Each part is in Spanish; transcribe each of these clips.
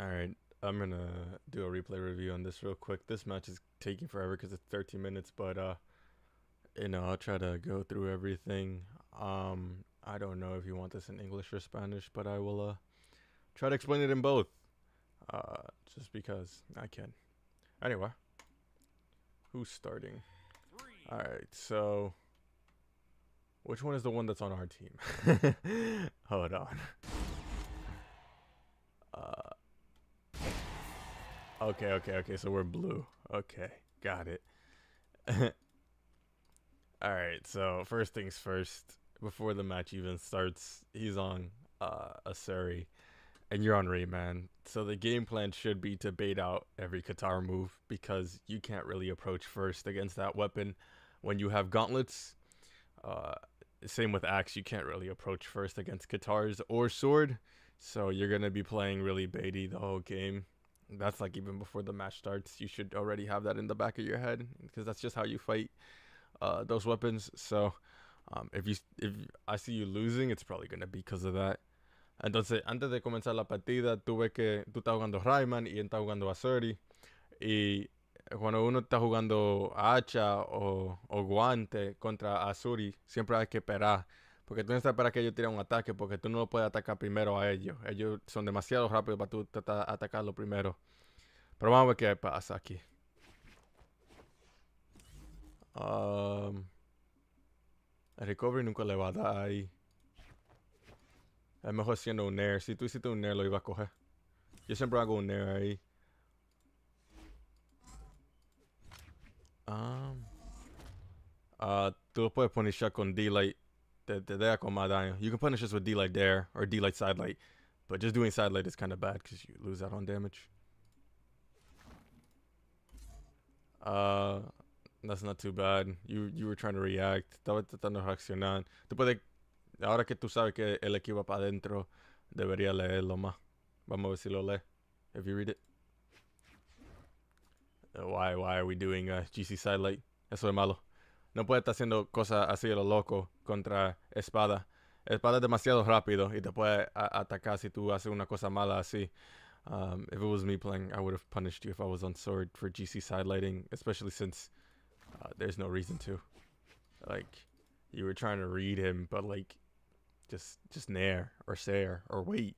All right, I'm gonna do a replay review on this real quick. This match is taking forever because it's 13 minutes, but uh, you know I'll try to go through everything. Um, I don't know if you want this in English or Spanish, but I will uh try to explain it in both. Uh, just because I can. Anyway, who's starting? All right, so which one is the one that's on our team? Hold on. okay, okay, okay. So we're blue. Okay, got it. All right. So first things first. Before the match even starts, he's on uh, sari, and you're on Rayman. So the game plan should be to bait out every Qatar move because you can't really approach first against that weapon when you have gauntlets. Uh, same with axe, you can't really approach first against katars or sword. So you're gonna be playing really baity the whole game that's like even before the match starts, you should already have that in the back of your head because that's just how you fight uh, those weapons. So um, if you if I see you losing, it's probably gonna be because of that. Entonces, antes de comenzar la partida, tuve que tú estás jugando Rayman y él está jugando Azuri y cuando uno está jugando hacha o, o guante contra Azuri, siempre hay que esperar Porque tú necesitas para que ellos tiren un ataque, porque tú no lo puedes atacar primero a ellos. Ellos son demasiado rápidos para tú tratar atacarlo primero. Pero vamos a ver qué pasa aquí. Um, el recovery nunca le va a dar ahí. Es mejor siendo un nair. Si tú hiciste un nair, lo iba a coger. Yo siempre hago un nair ahí. Um, uh, tú lo puedes poner ya con delay. The the they're not You can punish us with D light dare or D light side light, but just doing side light is kind of bad because you lose out on damage. Uh, that's not too bad. You you were trying to react. Estaba tratando de reaccionar. Después de ahora que tú sabes que el equipo para adentro, debería leerlo más. Vamos a ver si lo lee. If you read it. Why why are we doing uh, GC side light? Eso es malo. No puede estar haciendo cosas así de lo loco contra Espada. Espada es demasiado rápido y te puede atacar si tú haces una cosa mala así. Um, if it was me playing, I would have punished you if I was on sword for GC sidelighting, especially since uh, there's no reason to. Like, you were trying to read him, but like, just just nair or stare or wait.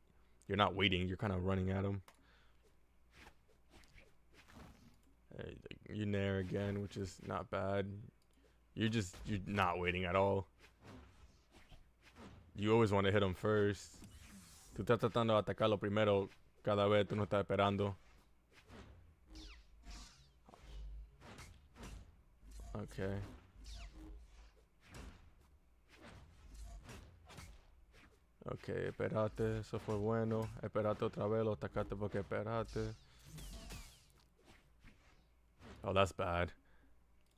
You're not waiting. You're kind of running at him. You nair again, which is not bad. You're just, you're not waiting at all. You always want to hit him first. Tú estás tratando de atacarlo primero cada vez, tú no estás esperando. Okay. Ok, espérate, eso fue bueno. Espérate otra vez, lo atacaste porque espérate. Oh, that's bad.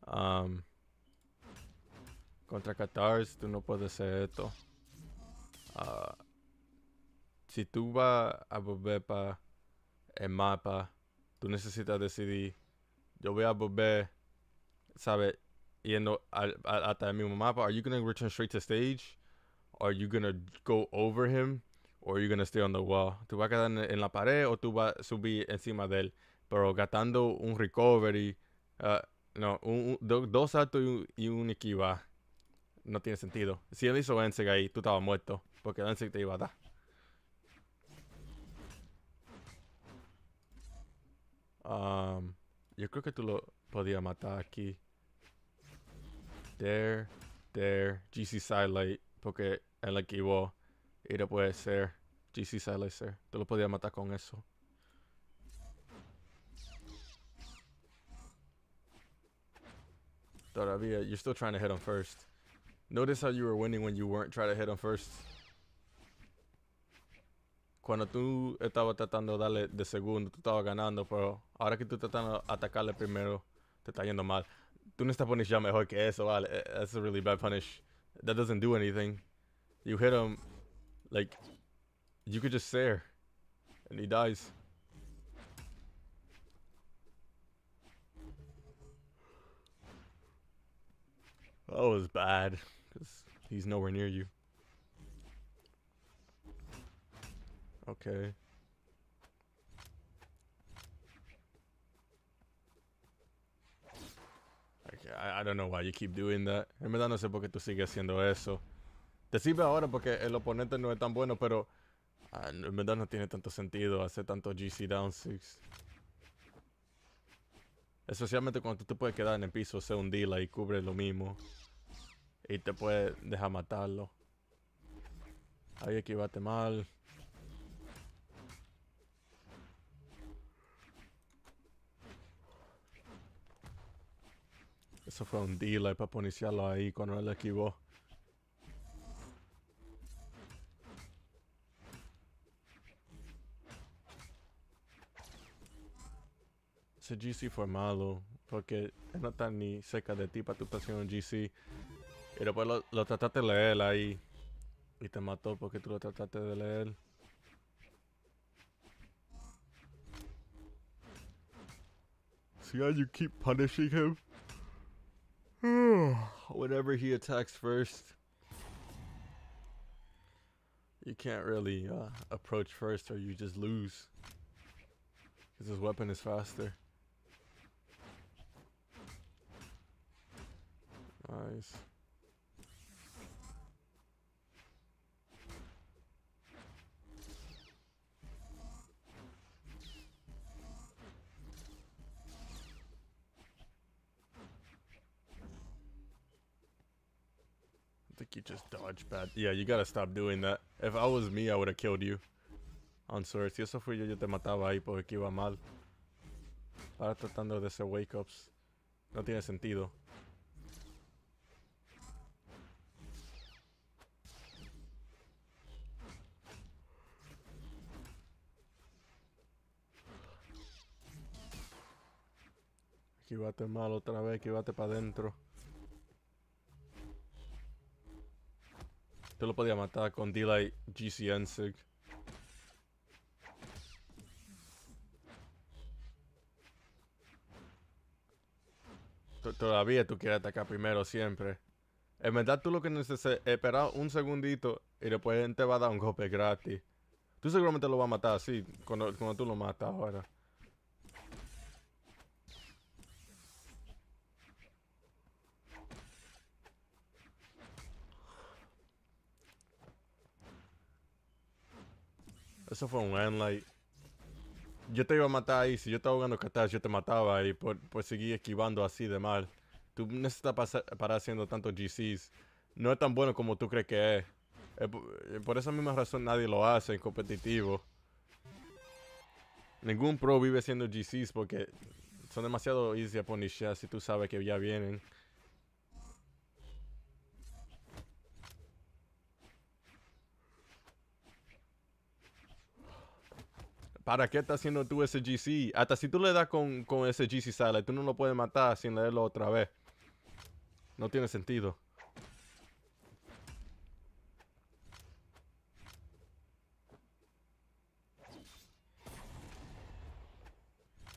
Um... Contra si tú no puedes hacer esto. Ah, si tú vas a volver para el mapa, tú necesitas decidir, yo voy a volver, ¿sabes? Yendo al, hasta el mismo mapa. Are you going to return straight to stage? Are you going to go over him? Or are you going to stay on the wall? ¿Tú vas a quedar en, la pared o tú vas a subir encima de él? Pero gastando un recovery, ah, no, un, dos saltos y un, y un no tiene sentido. Si él hizo Ensig ahí, tú estabas muerto. Porque Ensig te iba a dar. Um, yo creo que tú lo podías matar aquí. There, there, GC Sidelight. Porque él equivocó. Y después ser GC Sidelight ser. Tú lo podías matar con eso. Todavía, you're still trying to hit him first. Notice how you were winning when you weren't trying to hit him first. Cuando tú estabas tratando de darle de segundo, tú estabas ganando, pero ahora que tú estás tratando de atacarle primero, te está yendo mal. Tú no estás punishing mejor que eso, vale. Eh, that's a really bad punish. That doesn't do anything. You hit him, like, you could just stare, and he dies. That was bad. Porque he's nowhere near you. Okay. okay I, I don't know why you keep doing that. En verdad no sé por qué tú sigues haciendo eso. Te sirve ahora porque el oponente no es tan bueno, pero... Ah, en verdad no tiene tanto sentido hacer tanto GC down 6. Especialmente cuando tú te puedes quedar en el piso, hacer un y cubre lo mismo. Y te puede dejar matarlo. Ahí equivate mal. Eso fue un dealer para iniciarlo ahí cuando él equivó. Ese GC fue malo, porque no está ni cerca de ti para tu pasión GC. Y después lo, lo trataste de leer ahí. Y te mató porque tú lo trataste de leer. See how you keep punishing him? Whenever he attacks first, you can't really uh, approach first or you just lose. Because his weapon is faster. Nice. just dodge bad. Yeah, you gotta stop doing that. If I was me, I would have killed you. On source, si eso fui yo, yo te mataba ahí porque iba mal. Para tratando de hacer wake No tiene sentido. Aquí bate mal otra vez, aquí bate para adentro. Yo lo podía matar con D-Light, GCN Sig. Todavía tú quieres atacar primero siempre. En verdad tú lo que necesitas es esperar un segundito y después te va a dar un golpe gratis. Tú seguramente lo vas a matar así, cuando, cuando tú lo matas ahora. Eso fue un end, like. Yo te iba a matar ahí. Si yo estaba jugando Katash, yo te mataba ahí por, por pues seguir esquivando así de mal. Tú necesitas para, parar haciendo tantos GCs. No es tan bueno como tú crees que es. Eh, por, esa misma razón nadie lo hace en competitivo. Ningún pro vive haciendo GCs porque son demasiado easy a si tú sabes que ya vienen. ¿para qué estás haciendo tú ese GC? Hasta si tú le das con, con ese GC sale, tú no lo puedes matar sin leerlo otra vez. No tiene sentido.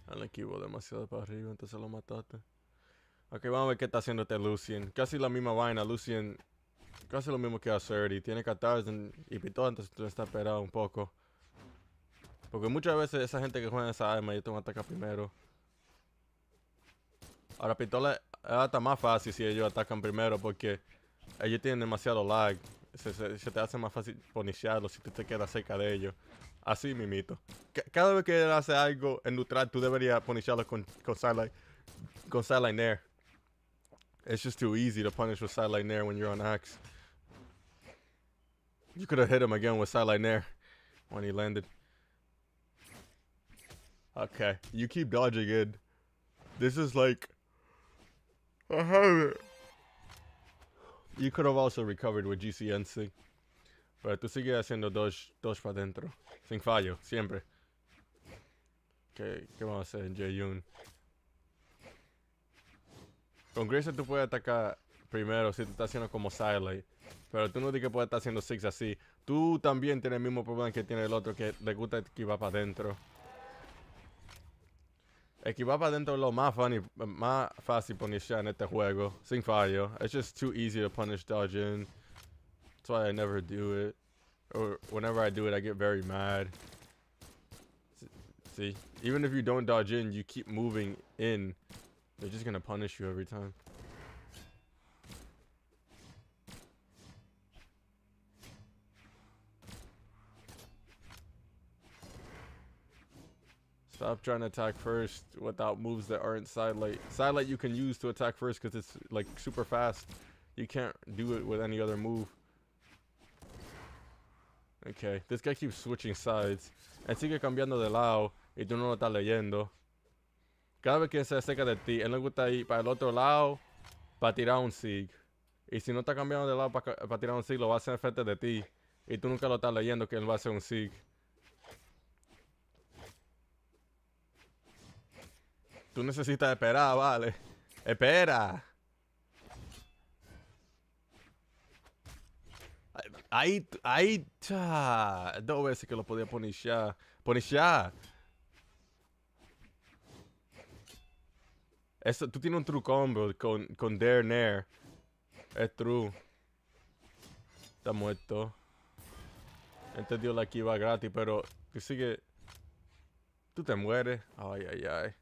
Al equipo demasiado para arriba, entonces lo mataste. Ok, vamos a ver qué está haciendo este Lucien. Casi la misma vaina, Lucien. Casi lo mismo que a y Tiene catarsis y pitón, entonces tú está esperado un poco. Porque muchas veces esa gente que juega esa arma, yo tengo atacar primero. Ahora pistola es más fácil si ellos atacan primero porque ellos tienen demasiado lag. Se, te hace más fácil poniciarlo si te quedas cerca de ellos. Así mimito. cada vez que él hace algo en neutral, tú deberías puniciarlo con, con sideline con sideline nair. It's just too easy to punish with sideline nair when you're on axe. You could have hit him again with sideline nair when he landed. Okay, you keep dodging in. This is like... I have it. You could have also recovered with GCNC. Pero tú sigues haciendo dodge, dodge para adentro. Sin fallo, siempre. Okay, ¿Qué vamos a hacer en Con Grace tú puedes atacar primero si tú estás haciendo como Silent. Pero tú no dices que puedes estar haciendo Six así. Tú también tienes el mismo problema que tiene el otro que le gusta que va para adentro. El para adentro lo más, funny, más fácil punishar en este juego, sin fallo. It's just too easy to punish dodging. That's why I never do it. Or whenever I do it, I get very mad. See? Even if you don't dodge in, you keep moving in. They're just gonna punish you every time. Stop trying to attack first without moves that aren't side light. Side light you can use to attack first because it's like super fast. You can't do it with any other move. Okay, this guy keeps switching sides. Él sigue cambiando de lado y tú no lo estás leyendo. Cada vez que se acerca de ti, él le gusta ir para el otro lado para tirar un SIG. Y si no está cambiando de lado para, para tirar un SIG, lo va a hacer enfrente de ti. Y tú nunca lo estás leyendo que él va a hacer un SIG. Tú necesitas esperar, vale. Espera. Ahí, ahí, cha. Dos veces que lo podía poner ya. ya. Eso, tú tienes un true combo con, con Dare Nair. Es true. Está muerto. Entendió la que iba gratis, pero tú sigue. Tú te mueres. Ay, ay, ay.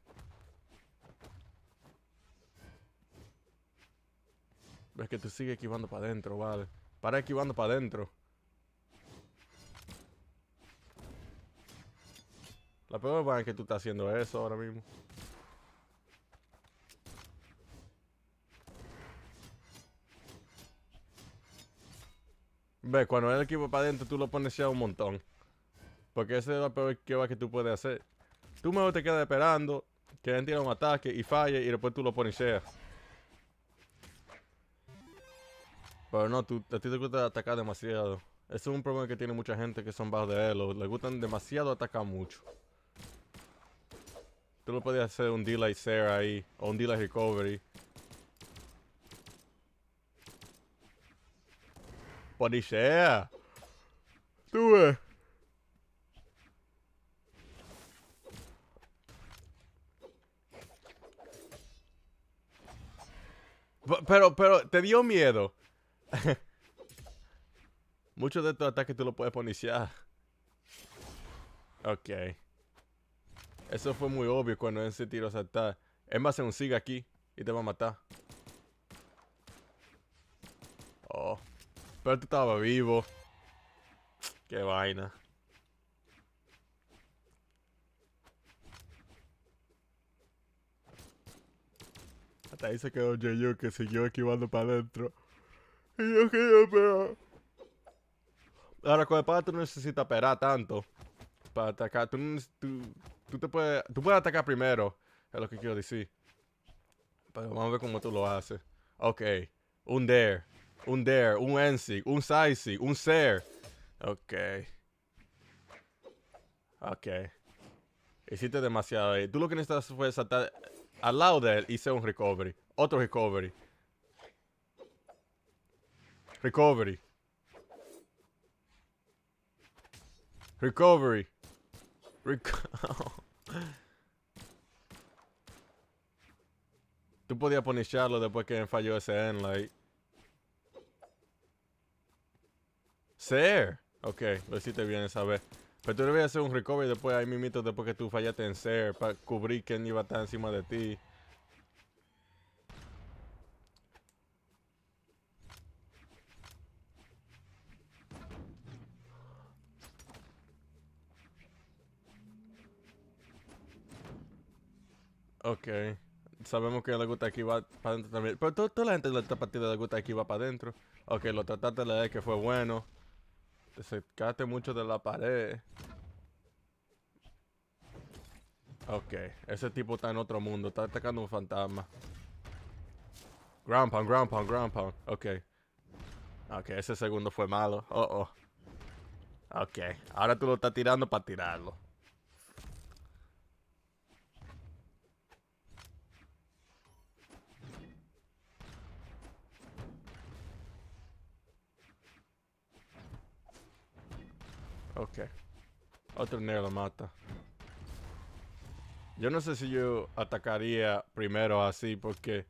Es que tú sigues esquivando para adentro, vale. Para esquivando para adentro. La peor es que tú estás haciendo eso ahora mismo. Ve, cuando él equipo para adentro, tú lo pones ya un montón. Porque esa es la peor va que tú puedes hacer. Tú mejor te quedas esperando que él tira un ataque y falle y después tú lo pones ya. Pero no, a ti te gusta atacar demasiado. Ese es un problema que tiene mucha gente que son bajos de él Le gustan demasiado atacar mucho. Tú lo podías hacer un Delay Sarah ahí. O un Delay Recovery. Tú Pero, pero, te dio miedo. Muchos de estos ataques tú lo puedes poniciar. Ok. Eso fue muy obvio cuando ese tiro saltar. Es más, un siga aquí y te va a matar. Oh. Pero tú estabas vivo. Qué vaina. Hasta ahí se quedó yo que siguió esquivando para adentro. Yo quiero Ahora, con espada tú no necesitas esperar tanto para atacar. Tú, tú, te puedes, tú puedes atacar primero, es lo que quiero decir. Pero vamos a ver cómo tú lo haces. Ok, un Dare, un Dare, un Ensig, un Sizig, un Ser. Ok. Ok. Hiciste demasiado ahí. Tú lo que necesitas fue saltar al lado de él y hacer un recovery. Otro recovery. Recovery. Recovery. Reco Tú podías ponicharlo después que falló ese en like. Ser. Ok, lo hiciste bien esa vez. Pero tú a hacer un recovery después, ahí mimitos después que tú fallaste en ser, para cubrir que iba a estar encima de ti. Ok. Sabemos que le gusta aquí va para adentro también. Pero toda, la gente de la partida de la aquí va para adentro. Ok, lo trataste de leer que fue bueno. Te sacaste mucho de la pared. Ok, ese tipo está en otro mundo. Está atacando un fantasma. Ground pound, ground pound, ground pound. Ok. Ok, ese segundo fue malo. Oh, oh. Ok, ahora tú lo estás tirando para tirarlo. Ok. Otro negro lo mata. Yo no sé si yo atacaría primero así, porque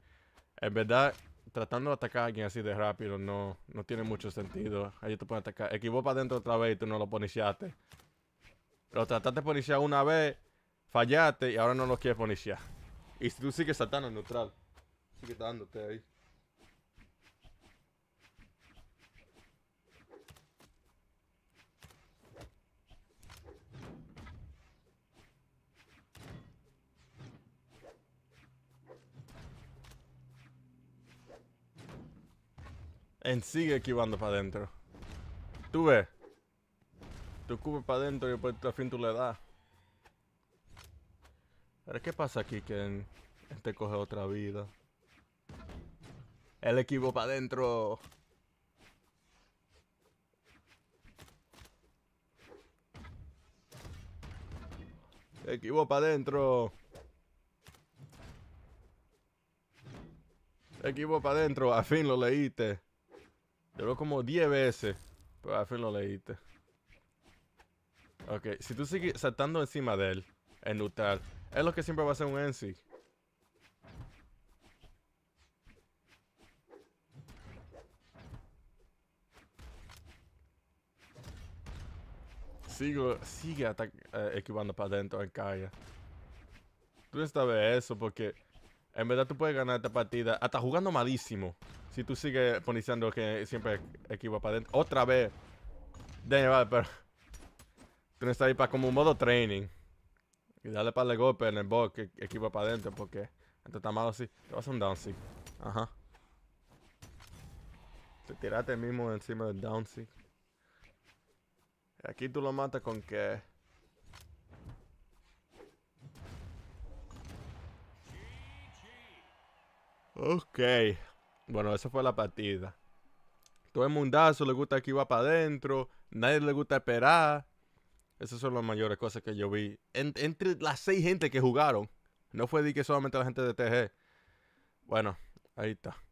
en verdad, tratando de atacar a alguien así de rápido no, no tiene mucho sentido. ahí te pueden atacar. Equipo para adentro otra vez y tú no lo poniciaste. Lo trataste de ponerse una vez, fallaste y ahora no lo quieres policiar. Y si tú sigues saltando neutral, sigue dándote ahí. En sigue esquivando para adentro. Tú ve. Tú cubres para adentro y al fin tú le das. Pero ¿qué pasa aquí que te este coge otra vida? El equipo para adentro. El para adentro. El para adentro. Al fin lo leíste. Llevó como 10 veces. Pero al fin lo leíste. Ok, si tú sigues saltando encima de él, en neutral, es lo que siempre va a ser un enzy. Sigo, sigue eh, para adentro en calle. Tú necesitas ver eso porque en verdad tú puedes ganar esta partida hasta jugando malísimo. Si tú sigues poniciando que siempre equipo para adentro. Otra vez. De vale, pero. Tú necesitas ir para como un modo training. Y darle para el golpe en el box, equipo para adentro, porque. Entonces está malo así. Te vas a un downsick. Ajá. Te tiraste mismo encima del Y Aquí tú lo matas con que. Ok. Bueno, esa fue la partida. Todo el mundazo le gusta que iba para adentro. Nadie le gusta esperar. Esas son las mayores cosas que yo vi. entre las seis gente que jugaron. No fue de que solamente la gente de TG. Bueno, ahí está.